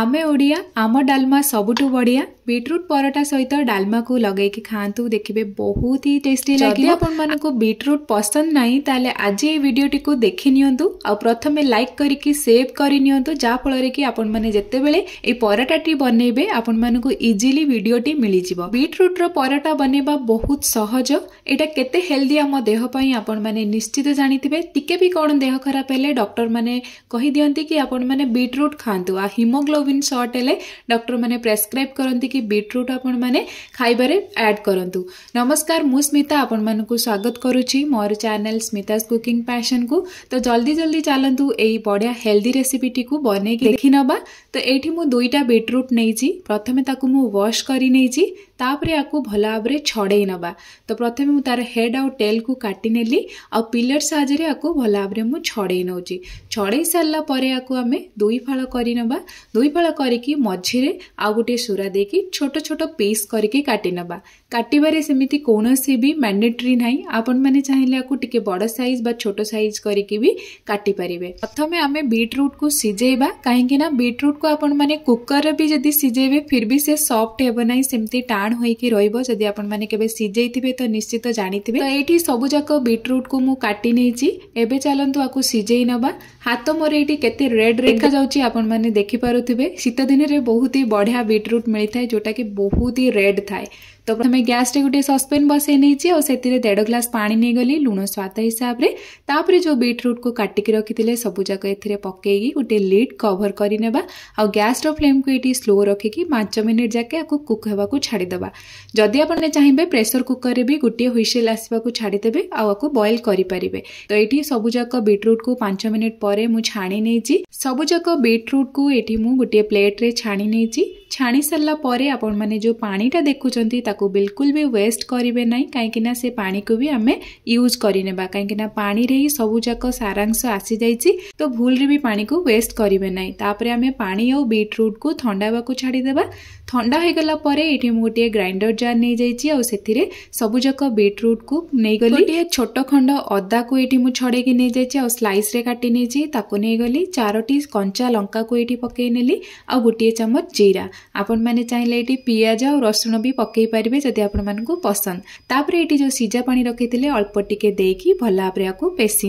ଆମେ ଓଡ଼ିଆ ଆମ ଡାଲମା ସବୁଠୁ ବଢ଼ିଆ बीट्रुट परटा सहित डालमा को लगे खात देखिए बहुत ही टेस्ट लगे आपको बीट्रुट पसंद ना तो आज ये भिडियो टी देखी प्रथम लाइक करके सेव करते परटा टी बनइबे आपण मानक मिल जाव बीट्रुट रटा बनवा बहुत सहज यटा केल्दी आम देहपाई आपण निश्चित जानते हैं टीके भी कौन देह खराब हेल्ले डक्टर मैंने कही कि आपट्रुट खातु आ हिमोग्लोबिन सर्ट हेल्ले डक्टर मैंने प्रेसक्राइब करती कि କି ବିଟ୍ରୁଟ୍ ଆପଣମାନେ ଖାଇବାରେ ଆଡ଼୍ କରନ୍ତୁ ନମସ୍କାର ମୁଁ ସ୍ମିତା ଆପଣମାନଙ୍କୁ ସ୍ୱାଗତ କରୁଛି ମୋର ଚ୍ୟାନେଲ୍ ସ୍ମିତାସ୍ କୁକିଂ ପ୍ୟାସନ୍କୁ ତ ଜଲ୍ଦି ଜଲ୍ଦି ଚାଲନ୍ତୁ ଏଇ ବଢ଼ିଆ ହେଲ୍ଦି ରେସିପିଟିକୁ ବନେଇକି ଦେଖିନେବା ତ ଏଇଠି ମୁଁ ଦୁଇଟା ବିଟ୍ରୁଟ୍ ନେଇଛି ପ୍ରଥମେ ତାକୁ ମୁଁ ୱାଶ୍ କରି ନେଇଛି ତାପରେ ୟାକୁ ଭଲ ଭାବରେ ଛଡ଼େଇ ନେବା ତ ପ୍ରଥମେ ମୁଁ ତା'ର ହେଡ଼୍ ଆଉ ଟେଲ୍କୁ କାଟିନେଲି ଆଉ ପିଲର୍ ସାହାଯ୍ୟରେ ୟାକୁ ଭଲ ଭାବରେ ମୁଁ ଛଡ଼େଇ ନେଉଛି ଛଡ଼େଇ ସାରିଲା ପରେ ୟାକୁ ଆମେ ଦୁଇ ଫାଳ କରିନେବା ଦୁଇ ଫାଳ କରିକି ମଝିରେ ଆଉ ଗୋଟିଏ ସୁରା ଦେଇକି ଛୋଟ ଛୋଟ ପିସ୍ କରିକି କାଟି ନେବା କାଟିବାରେ ସେମିତି କୌଣସି ବି ମ୍ୟାଣ୍ଡେଟରୀ ନାହିଁ ଆପଣମାନେ ଚାହିଁଲେ ଆକୁ ଟିକେ ବଡ଼ ସାଇଜ୍ ବା ଛୋଟ ସାଇଜ୍ କରିକି ବି କାଟିପାରିବେ ପ୍ରଥମେ ଆମେ ବିଟ୍ରୁଟ୍କୁ ସିଝେଇବା କାହିଁକିନା ବିଟ୍ରୁଟ୍କୁ ଆପଣମାନେ କୁକର୍ରେ ବି ଯଦି ସିଝେଇବେ ଫିର୍ ବି ସେ ସଫ୍ଟ ହେବ ନାହିଁ ସେମିତି ଟାଣ ହୋଇକି ରହିବ ଯଦି ଆପଣମାନେ କେବେ ସିଝେଇଥିବେ ତ ନିଶ୍ଚିତ ଜାଣିଥିବେ ତ ଏଇଠି ସବୁଯାକ ବିଟ୍ରୁଟ୍କୁ ମୁଁ କାଟି ନେଇଛି ଏବେ ଚାଲନ୍ତୁ ଆକୁ ସିଝେଇ ନେବା ହାତ ମୋର ଏଇଠି କେତେ ରେଡ୍ ଦେଖାଯାଉଛି ଆପଣମାନେ ଦେଖିପାରୁଥିବେ ଶୀତ ଦିନରେ ବହୁତ ହି ବଢ଼ିଆ ବିଟ୍ରୁଟ୍ ମିଳିଥାଏ जोटा कि बहुत ही रेड थाए तो प्रथम गैस टे गोटे सस्पेन बसई नहीं चीज और देढ़ ग्लास पा नहीं गली लुण स्वाद हिसाब से तापर जो बीट्रुट को काटिकी रखी थे सबूक ए पकईकी गोटे लिड कभर करने और गैस र्लेम को ये स्लो रखिकी पांच मिनिट जाके कुक होगा छाड़ीदे जदि आपने चाहिए प्रेसर कुकर में भी गोटे हुईसेल आसपा छाड़देवे आपको बयल करेंगे तो ये सबूक बीट्रुट को पांच मिनिट पर मुझे छाणी नहीं सबूक बीट्रुट को ये मुझे गोटे प्लेट्रे छाणी नहीं छाणी सारापर आपने जो पाटा देखुं बिलकुल भी वेस्ट करेंगे ना कहीं से पा को भी आम यूज करे कहीं पा ही सबूक सारांश आसी जा तो भूल भी पा को वेस्ट करेंगे ना तापर आम पा और बीट्रुट को थंडा को छाड़देव थंडा होगापर ये मुझे ग्राइंडर जार नहीं जाइए सबूक बीट्रुट को नहींगली छोट खंड अदा को ये मुझे छड़े नहीं जा स्लाइस काटि नहींगली चारोटी कंचा लंका को ये पकईने गोटे चमच जीरा आपे पिया रसुण पके पारे जुन पसन्द तिजापा रकिँदै अल्प टिकेकि भाव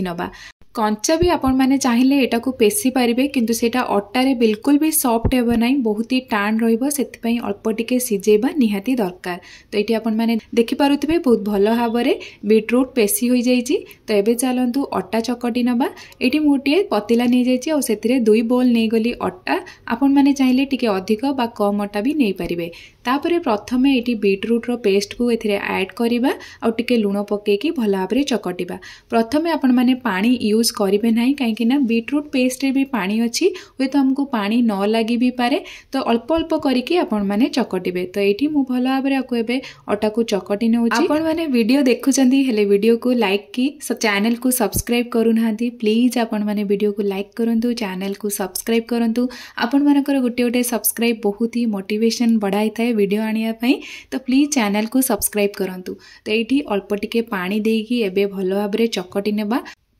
नबा। କଞ୍ଚା ବି ଆପଣମାନେ ଚାହିଁଲେ ଏଟାକୁ ପେଶି ପାରିବେ କିନ୍ତୁ ସେଇଟା ଅଟାରେ ବିଲକୁଲ ବି ସଫ୍ଟ ହେବ ନାହିଁ ବହୁତ ହି ଟାଣ ରହିବ ସେଥିପାଇଁ ଅଳ୍ପ ଟିକେ ସିଝେଇବା ନିହାତି ଦରକାର ତ ଏଠି ଆପଣମାନେ ଦେଖିପାରୁଥିବେ ବହୁତ ଭଲ ଭାବରେ ବିଟ୍ରୁଟ୍ ପେଶି ହୋଇଯାଇଛି ତ ଏବେ ଚାଲନ୍ତୁ ଅଟା ଚକଟି ନେବା ଏଠି ମୁଁ ଟିକିଏ ପତିଲା ନେଇଯାଇଛି ଆଉ ସେଥିରେ ଦୁଇ ବୋଲ୍ ନେଇଗଲି ଅଟା ଆପଣମାନେ ଚାହିଁଲେ ଟିକେ ଅଧିକ ବା କମ୍ ଅଟା ବି ନେଇପାରିବେ तापर प्रथम ये बीट्रुट्र पेस्ट को एड करवा आए लुण पकई भल भाव चकटा प्रथम आपण यूज करेंगे ना कहीं बीट्रुट पेस्ट भी पा अच्छी हे तो आमको पा न लग भी पारे तो अल्प अल्प करके आपने चकटे तो ये मुझे भल भाव अटा को चकटी ने भिडियो देखुंटे भिड को लाइक कि चेल को सब्सक्राइब करूना प्लीज आपड़ो को लाइक करूँ चेल को सब्सक्राइब करूँ आपण मानक गोटे गोटे सब्सक्राइब बहुत ही मोटेसन बढ़ाई वीडियो आने तो प्लीज चैनल को सब्सक्राइब करूँ तो ये अल्प टिके पा देखिए भल भाव चकटी ने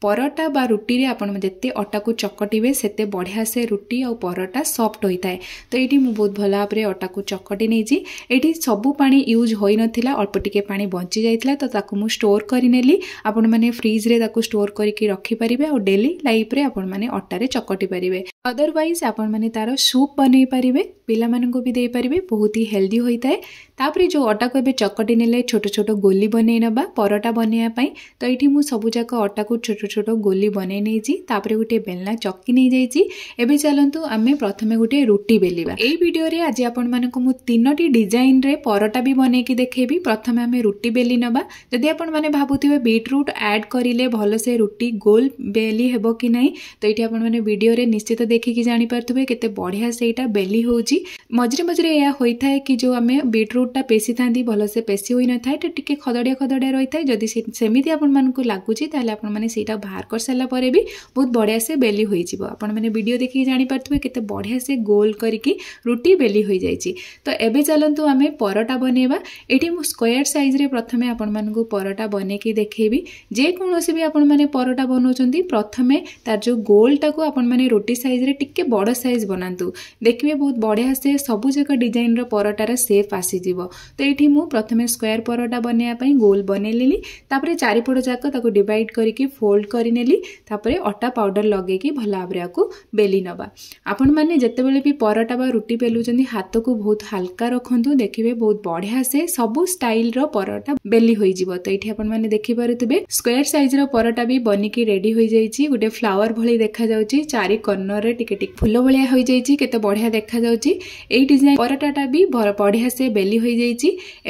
ପରଟା ବା ରୁଟିରେ ଆପଣ ଯେତେ ଅଟାକୁ ଚକଟିବେ ସେତେ ବଢ଼ିଆ ସେ ରୁଟି ଆଉ ପରଟା ସଫ୍ଟ ହୋଇଥାଏ ତ ଏଇଠି ମୁଁ ବହୁତ ଭଲ ଭାବରେ ଅଟାକୁ ଚକଟି ନେଇଛି ଏଇଠି ସବୁ ପାଣି ୟୁଜ୍ ହୋଇନଥିଲା ଅଳ୍ପ ଟିକେ ପାଣି ବଞ୍ଚିଯାଇଥିଲା ତ ତାକୁ ମୁଁ ଷ୍ଟୋର୍ କରିନେଲି ଆପଣମାନେ ଫ୍ରିଜ୍ରେ ତାକୁ ଷ୍ଟୋର୍ କରିକି ରଖିପାରିବେ ଆଉ ଡେଲି ଲାଇଫ୍ରେ ଆପଣମାନେ ଅଟାରେ ଚକଟି ପାରିବେ ଅଦରୱାଇଜ୍ ଆପଣମାନେ ତା'ର ସୁପ୍ ବନେଇ ପାରିବେ ପିଲାମାନଙ୍କୁ ବି ଦେଇପାରିବେ ବହୁତ ହି ହେଲ୍ଦି ହୋଇଥାଏ ତାପରେ ଯେଉଁ ଅଟାକୁ ଏବେ ଚକଟି ନେଲେ ଛୋଟ ଛୋଟ ଗୋଲି ବନେଇ ନେବା ପରଟା ବନେଇବା ପାଇଁ ତ ଏଇଠି ମୁଁ ସବୁଯାକ ଅଟାକୁ ଛୋଟ ছোট গোলি বনাই নিয়েছি তাপরে গোটে বেলনা চকি নিয়ে যাইছি এবে চালন্তু আমি প্রথমে গোটে রুটি বেলিবা এই ভিডিওরে আজ আপনার মু তিনোটি ডিজাইনরে পরটা বি বনাইকি দেখেবি প্রথমে আমি রুটি বেলি নেবা যদি আপনার ভাবুথিবে বিটরুট আড করলে ভালসে রুটি গোল বেলি হব কি না তো এটি আপনার ভিডিওরে নিশ্চিত দেখিকি জাঁপারে কেতে বড়িয়া সেইটা বেলি হচ্ছে ମଝିରେ ମଝିରେ ଏହା ହୋଇଥାଏ କି ଯେଉଁ ଆମେ ବିଟ୍ରୁଟ୍ଟା ପେଶିଥାନ୍ତି ଭଲସେ ପେଶି ହୋଇନଥାଏ ତ ଟିକିଏ ଖଦଡ଼ିଆ ଖଦଡ଼ିଆ ରହିଥାଏ ଯଦି ସେମିତି ଆପଣମାନଙ୍କୁ ଲାଗୁଛି ତାହେଲେ ଆପଣମାନେ ସେଇଟା ବାହାର କରିସାରିଲା ପରେ ବି ବହୁତ ବଢ଼ିଆ ସେ ବେଲି ହୋଇଯିବ ଆପଣମାନେ ଭିଡ଼ିଓ ଦେଖିକି ଜାଣିପାରୁଥିବେ କେତେ ବଢ଼ିଆ ସେ ଗୋଲ କରିକି ରୁଟି ବେଲି ହୋଇଯାଇଛି ତ ଏବେ ଚାଲନ୍ତୁ ଆମେ ପରଟା ବନେଇବା ଏଠି ମୁଁ ସ୍କୋୟାର ସାଇଜ୍ରେ ପ୍ରଥମେ ଆପଣମାନଙ୍କୁ ପରଟା ବନେଇକି ଦେଖେଇବି ଯେକୌଣସି ବି ଆପଣମାନେ ପରଟା ବନାଉଛନ୍ତି ପ୍ରଥମେ ତାର ଯେଉଁ ଗୋଲଟାକୁ ଆପଣମାନେ ରୁଟି ସାଇଜ୍ରେ ଟିକିଏ ବଡ଼ ସାଇଜ୍ ବନାନ୍ତୁ ଦେଖିବେ ବହୁତ ବଢ଼ିଆ ସେ সবুজ জগা ডিজাইনৰ পৰটাৰা শেফ ASCII দিব তই এঠী মু প্ৰথমে স্কোৱেৰ পৰটা বনিয়া পাই গোল বনি লিলি তাৰ পাৰে চাৰি পৰটা জাগক তাকো ডিভাইড কৰি কি ফোল্ড কৰি নেলি তাৰ পাৰে আটা পাউডাৰ লগে কি ভাল আব্ৰা কো বেলি নবা আপোন মানে জেতে বেলি বি পৰটা বা ৰুটি পেলু জনী হাততো কো বহুত হালকা ৰখন্তু দেখিবে বহুত বঢ়িয়া সে সবো ষ্টাইল ৰ পৰটা বেলি হৈ দিব তই এঠী আপোন মানে দেখি পাৰিব তবে স্কোৱেৰ সাইজ ৰ পৰটা বি বনি কি ৰেডি হৈ যায় চি গুটে ফ্লাৱাৰ ভলি দেখা যাও চি চাৰি কৰ্ণৰ ৰ টিকি টিকি ফুলো ভলিয়া হৈ যায় চি কিতো বঢ়িয়া দেখা যাও চি डिजाइन परटाटा भी बढ़िया से बेली हो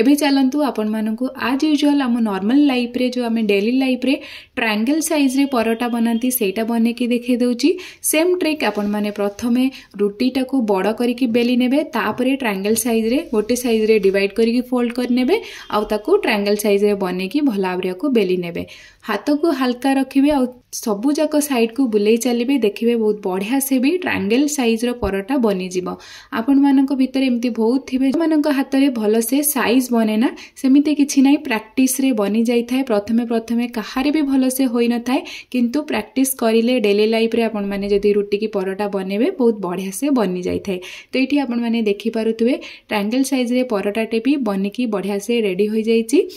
जाए चलतु आपण मानक आज यूजुआल आम नर्माल लाइफ जो आम डेली लाइफ ट्राएंगल सैज परटा बनाती से बनक देखे सेम ट्रिक आपण मैंने प्रथम रुटीटा को बड़ करके बेली नेपर ट्राएंगल सैज गोटे सैज्रे डिड करके फोल्ड करे आउे ट्राएंगल सैज बन भल भाव बेली ने हाथ को हाल्का रखिए आ सब जाक सैड को बुले चलिए देखिए बहुत बढ़िया से भी ट्राएंगल सैज्र परटा बनीज आपण मानक भितर एम बहुत थे जो मान हाथ में भल से सैज बने ना सेमती किसी ना प्राक्ट बनी जाए प्रथम प्रथम कहार भी भल से हो न था कि प्राक्ट करें डेली लाइफ आपने रुटिक परटा बनवे बहुत बढ़िया से बनी जाए तो ये आपने देखिपे ट्रांगेल सैज्रे परटाटे भी बनिकी बढ़िया से रेडी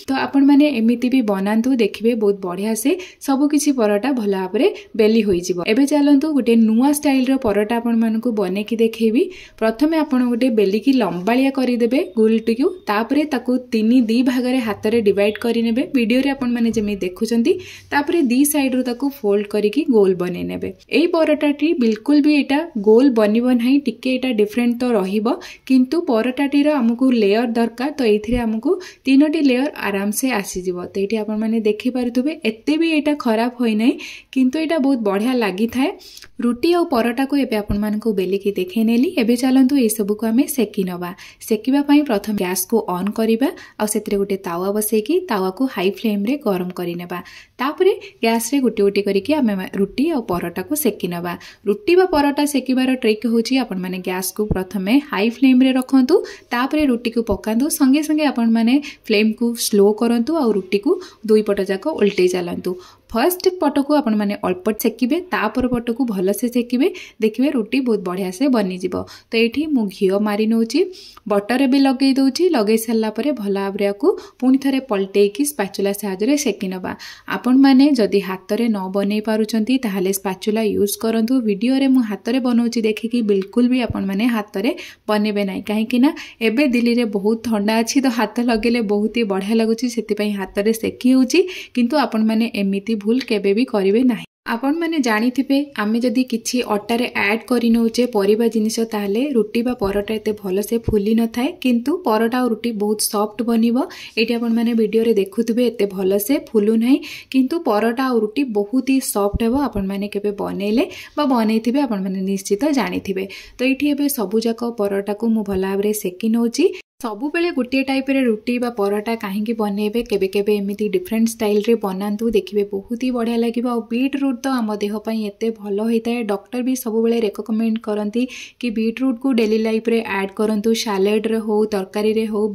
तो आपति भी बनातु देखिए बहुत बढ़िया से सबकि परटा भल भाव बेली हो चलतु गोटे नुआ स्टाइल रटा आपण मानक बनईकी देखी प्रथम आप ଆପଣ ଗୋଟେ ବେଲିକି ଲମ୍ବାଳିଆ କରିଦେବେ ଗୁଲଟିକୁ ତାପରେ ତାକୁ ତିନି ଦୁଇ ଭାଗରେ ହାତରେ ଡିଭାଇଡ଼ କରିନେବେ ଭିଡ଼ିଓରେ ଆପଣମାନେ ଯେମିତି ଦେଖୁଛନ୍ତି ତାପରେ ଦୁଇ ସାଇଡ଼ରୁ ତାକୁ ଫୋଲ୍ଡ କରିକି ଗୋଲ୍ ବନେଇ ନେବେ ଏଇ ପରଟାଟି ବିଲକୁଲ ବି ଏଇଟା ଗୋଲ୍ ବନିବ ନାହିଁ ଟିକେ ଏଇଟା ଡିଫରେଣ୍ଟ ତ ରହିବ କିନ୍ତୁ ପରଟାଟିର ଆମକୁ ଲେୟର ଦରକାର ତ ଏଇଥିରେ ଆମକୁ ତିନୋଟି ଲେୟର ଆରାମସେ ଆସିଯିବ ତ ଏଇଠି ଆପଣମାନେ ଦେଖିପାରୁଥିବେ ଏତେ ବି ଏଇଟା ଖରାପ ହୋଇନାହିଁ କିନ୍ତୁ ଏଇଟା ବହୁତ ବଢ଼ିଆ ଲାଗିଥାଏ ରୁଟି ଆଉ ପରଟାକୁ ଏବେ ଆପଣମାନଙ୍କୁ ବେଲିକି ଦେଖେଇ ନେଲି ଏବେ ଚାଲନ୍ତୁ ଏଇସବୁ सबुक आम सेकि ना सेकवाई प्रथम गैस को अन् करवा आती गोटे तावा बसई तावा को हाई फ्लेम रे गरम करापुर गैस गोटे गोटे करें रुटी और परटा को सेकि ना रुटी परटा सेकबार ट्रिक हूँ आपण गैस को प्रथम हाई फ्लेम रखु तापर रुटी को पका संगे संगे आप फ्लेम को स्लो करूँ आ रुटी को दुईपट जाक उल्टई चलां ଫାଷ୍ଟ ପଟକୁ ଆପଣମାନେ ଅଳ୍ପ ଛେକିବେ ତା'ପର ପଟକୁ ଭଲସେ ଛେକିବେ ଦେଖିବେ ରୁଟି ବହୁତ ବଢ଼ିଆସେ ବନିଯିବ ତ ଏଇଠି ମୁଁ ଘିଅ ମାରି ନେଉଛି ବଟର ବି ଲଗାଇ ଦେଉଛି ଲଗାଇ ସାରିଲା ପରେ ଭଲ ଭାବରେ ଆକୁ ପୁଣି ଥରେ ପଲଟେଇକି ସ୍ପାଚୁଲା ସାହାଯ୍ୟରେ ସେକି ନେବା ଆପଣମାନେ ଯଦି ହାତରେ ନ ବନେଇ ପାରୁଛନ୍ତି ତାହେଲେ ସ୍ପାଚୁଲା ୟୁଜ୍ କରନ୍ତୁ ଭିଡ଼ିଓରେ ମୁଁ ହାତରେ ବନାଉଛି ଦେଖିକି ବିଲକୁଲ ବି ଆପଣମାନେ ହାତରେ ବନେଇବେ ନାହିଁ କାହିଁକିନା ଏବେ ଦିଲ୍ଲୀରେ ବହୁତ ଥଣ୍ଡା ଅଛି ତ ହାତ ଲଗେଇଲେ ବହୁତ ହି ବଢ଼ିଆ ଲାଗୁଛି ସେଥିପାଇଁ ହାତରେ ସେକି ହେଉଛି କିନ୍ତୁ ଆପଣମାନେ ଏମିତି ভুল কেবে ବି କରିବେ ନାହିଁ ଆପଣମାନେ ଜାଣିଥିବେ ଆମେ ଯଦି କିଛି ଅଟାରେ ଆଡ୍ କରିନେଉଛେ ପରିବା ଜିନିଷ ତାହେଲେ ରୁଟି ବା ପରଟା ଏତେ ଭଲସେ ଫୁଲି ନଥାଏ କିନ୍ତୁ ପରଟା ଆଉ ରୁଟି ବହୁତ ସଫ୍ଟ ବନିବ ଏଇଠି ଆପଣମାନେ ଭିଡ଼ିଓରେ ଦେଖୁଥିବେ ଏତେ ଭଲସେ ଫୁଲୁ ନାହିଁ କିନ୍ତୁ ପରଟା ଆଉ ରୁଟି ବହୁତ ହି ସଫ୍ଟ ହେବ ଆପଣମାନେ କେବେ ବନେଇଲେ ବା ବନେଇଥିବେ ଆପଣମାନେ ନିଶ୍ଚିତ ଜାଣିଥିବେ ତ ଏଇଠି ଏବେ ସବୁଯାକ ପରଟାକୁ ମୁଁ ଭଲ ଭାବରେ ସେକି ନେଉଛି सबुबले गोटे टाइप रुटी बा परटा कहीं बनइबे केमी डिफरेन्ट स्टाइल बनातु देखिए बहुत ही बढ़िया लगे बीट बीट्रुट तो आम देहपाई एत भल होता है डक्टर भी सब बेले रेकमेंड करती कि बीट बीट्रुट को डेली लाइफ एड करूँ सालाड्रे हो तरकारी हो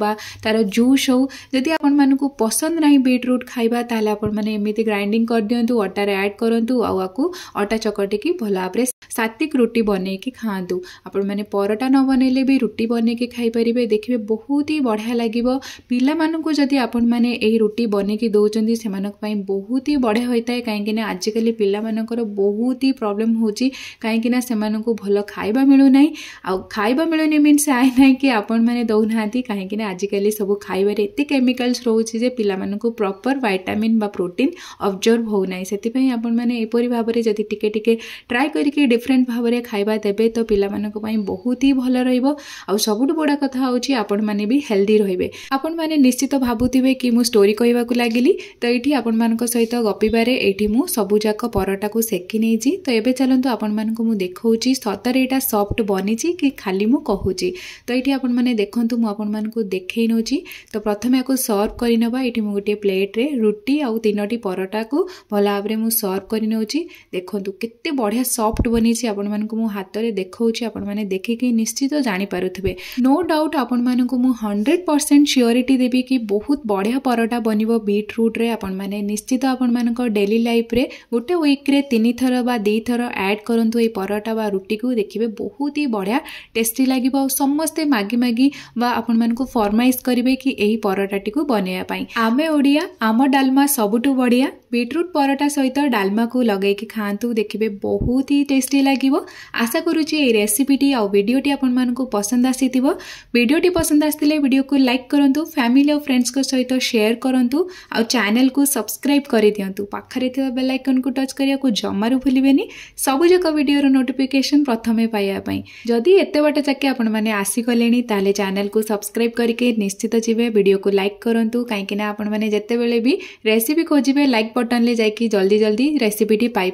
तार जूस हो जदि आपण पसंद ना बीट्रुट खाइबा तेल आपति ग्राइंडिंग कर दिंतु अटार एड करूँ आपको अटा चकटिक भल भाव सात्विक रुटी बनई कि खातु आपटा न बनइले भी रुटी बनई कि खाई देखिए बहुत ବହୁତ ହି ବଢ଼ିଆ ଲାଗିବ ପିଲାମାନଙ୍କୁ ଯଦି ଆପଣମାନେ ଏହି ରୁଟି ବନେଇକି ଦେଉଛନ୍ତି ସେମାନଙ୍କ ପାଇଁ ବହୁତ ହି ବଢ଼ିଆ ହୋଇଥାଏ କାହିଁକିନା ଆଜିକାଲି ପିଲାମାନଙ୍କର ବହୁତ ହି ପ୍ରୋବ୍ଲେମ୍ ହେଉଛି କାହିଁକିନା ସେମାନଙ୍କୁ ଭଲ ଖାଇବା ମିଳୁନାହିଁ ଆଉ ଖାଇବା ମିଳୁନି ମିନ୍ସ ଆଏ ନାହିଁ କି ଆପଣମାନେ ଦେଉନାହାନ୍ତି କାହିଁକିନା ଆଜିକାଲି ସବୁ ଖାଇବାରେ ଏତେ କେମିକାଲ୍ସ ରହୁଛି ଯେ ପିଲାମାନଙ୍କୁ ପ୍ରପର୍ ଭାଇଟାମିନ୍ ବା ପ୍ରୋଟିନ୍ ଅବଜର୍ଭ ହେଉନାହିଁ ସେଥିପାଇଁ ଆପଣମାନେ ଏପରି ଭାବରେ ଯଦି ଟିକେ ଟିକେ ଟ୍ରାଏ କରିକି ଡିଫରେଣ୍ଟ ଭାବରେ ଖାଇବା ଦେବେ ତ ପିଲାମାନଙ୍କ ପାଇଁ ବହୁତ ହି ଭଲ ରହିବ ଆଉ ସବୁଠୁ ବଡ଼ କଥା ହେଉଛି ଆପଣ ଆପଣମାନେ ବି ହେଲ୍ଦି ରହିବେ ଆପଣମାନେ ନିଶ୍ଚିତ ଭାବୁଥିବେ କି ମୁଁ ଷ୍ଟୋରି କହିବାକୁ ଲାଗିଲି ତ ଏଇଠି ଆପଣମାନଙ୍କ ସହିତ ଗପିବାରେ ଏଇଠି ମୁଁ ସବୁଯାକ ପରଟାକୁ ସେକି ନେଇଛି ତ ଏବେ ଚାଲନ୍ତୁ ଆପଣମାନଙ୍କୁ ମୁଁ ଦେଖାଉଛି ସତରେ ଏଇଟା ସଫ୍ଟ ବନିଛି କି ଖାଲି ମୁଁ କହୁଛି ତ ଏଇଠି ଆପଣମାନେ ଦେଖନ୍ତୁ ମୁଁ ଆପଣମାନଙ୍କୁ ଦେଖେଇ ନେଉଛି ତ ପ୍ରଥମେ ଆକୁ ସର୍ଭ କରିନେବା ଏଇଠି ମୁଁ ଗୋଟିଏ ପ୍ଲେଟ୍ରେ ରୁଟି ଆଉ ତିନୋଟି ପରଟାକୁ ଭଲ ଭାବରେ ମୁଁ ସର୍ଭ କରିନେଉଛି ଦେଖନ୍ତୁ କେତେ ବଢ଼ିଆ ସଫ୍ଟ ବନିଛି ଆପଣମାନଙ୍କୁ ମୁଁ ହାତରେ ଦେଖାଉଛି ଆପଣମାନେ ଦେଖିକି ନିଶ୍ଚିତ ଜାଣିପାରୁଥିବେ ନୋ ଡାଉଟ୍ ଆପଣମାନଙ୍କୁ કુ મુ 100% શ્યોરિટી દેવી કે બહુત બઢિયા પરોઠા બનીબો બીટરૂટ રે આપણ માને નિશ્ચિત આપણ માનકો ડેલી લાઇફ રે ઉટે વીક રે તિની થર બા દે થર એડ કરંતુ એ પરોઠા બા রুટી કુ દેખિબે બહુત હી બઢિયા ટેસ્ટી લાગિબો ઓ સમસ્તે માગી માગી બા આપણ માનકો ફોર્માઇઝ કરીબે કે એહી પરોઠાટી કુ બનેયા પઈ આમે ઓડિયા આમર ડાલમા સબટુ બઢિયા બીટરૂટ પરોઠા સહિત ડાલમા કુ લગાઈ કે ખાંતુ દેખિબે બહુત હી ટેસ્ટી લાગિબો આશા કરુ છી એ રેસિપીટી ઓ વિડિયોટી આપણ માનકો પસંદ આસિતિબો વિડિયોટી પસંદ पसंद आसते वीडियो को लाइक करूँ फैमिली और फ्रेंड्स को सहित शेयर करूँ आउ चैनल को सब्सक्राइब कर दिंतु पाखे बेल आइकन को टच करा जमार भूल सबुजाक भिडर नोटिफिकेसन प्रथम पाइबा जदि एत बाट जाके आसीगले चेल को सब्सक्राइब करके निश्चित जी भिड को लाइक करूँ कहीं आपत भी रेसीपी खोजे लाइक बटन में जाकि जल्दी जल्दी रेसीपीटी पाई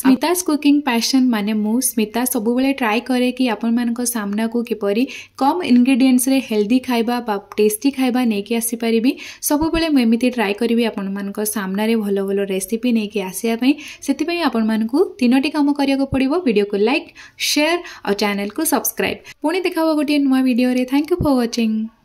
स्मिताज कुकिंग पैसन मानने स्मिता सब ट्राए कैकि आपन को किपरी कम इनग्रीडियस ହେଲ୍ଦି ଖାଇବା ବା ଟେଷ୍ଟି ଖାଇବା ନେଇକି ଆସିପାରିବି ସବୁବେଳେ ମୁଁ ଏମିତି ଟ୍ରାଏ କରିବି ଆପଣମାନଙ୍କ ସାମ୍ନାରେ ଭଲ ଭଲ ରେସିପି ନେଇକି ଆସିବା ପାଇଁ ସେଥିପାଇଁ ଆପଣମାନଙ୍କୁ ତିନୋଟି କାମ କରିବାକୁ ପଡ଼ିବ ଭିଡ଼ିଓକୁ ଲାଇକ୍ ସେୟାର ଆଉ ଚ୍ୟାନେଲକୁ ସବସ୍କ୍ରାଇବ୍ ପୁଣି ଦେଖାହବ ଗୋଟିଏ ନୂଆ ଭିଡ଼ିଓରେ ଥ୍ୟାଙ୍କ ୟୁ ଫର୍ ୱାଚିଂ